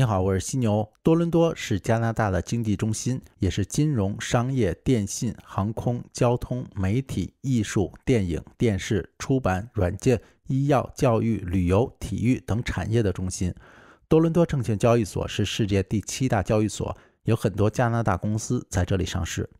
你好，我是犀牛。多伦多是加拿大的经济中心，也是金融、商业、电信、航空、交通、媒体、艺术、电影、电视、出版、软件、医药、教育、旅游、体育等产业的中心。多伦多证券交易所是世界第七大交易所，有很多加拿大公司在这里上市。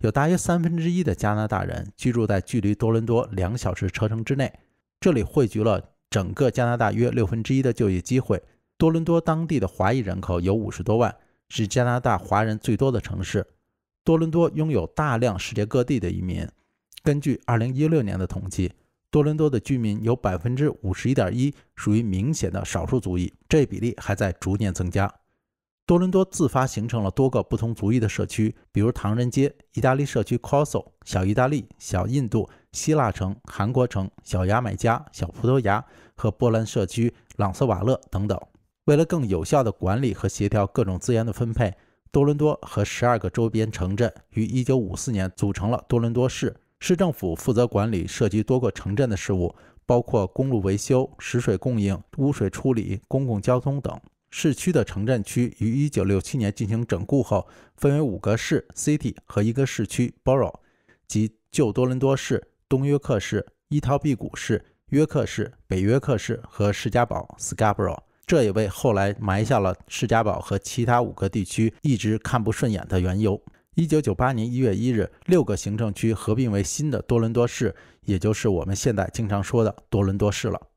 有大约三分之一的加拿大人居住在距离多伦多两小时车程之内，这里汇聚了整个加拿大约六分之一的就业机会。多伦多当地的华裔人口有五十多万，是加拿大华人最多的城市。多伦多拥有大量世界各地的移民。根据二零一六年的统计，多伦多的居民有百分之五十一点一属于明显的少数族裔，这比例还在逐渐增加。多伦多自发形成了多个不同族裔的社区，比如唐人街、意大利社区 c o s s o 小意大利、小印度、希腊城、韩国城、小牙买加、小葡萄牙和波兰社区（朗瑟瓦勒）等等。为了更有效地管理和协调各种资源的分配，多伦多和十二个周边城镇于1954年组成了多伦多市。市政府负责管理涉及多个城镇的事务，包括公路维修、食水供应、污水处理、公共交通等。市区的城镇区于1967年进行整固后，分为五个市 （city） 和一个市区 （borough），即旧多伦多市、东约克市、伊陶比谷市、约克市、北约克市和释加堡 （Scarborough）。这也为后来埋下了释迦堡和其他五个地区一直看不顺眼的缘由。一九九八年一月一日，六个行政区合并为新的多伦多市，也就是我们现在经常说的多伦多市了。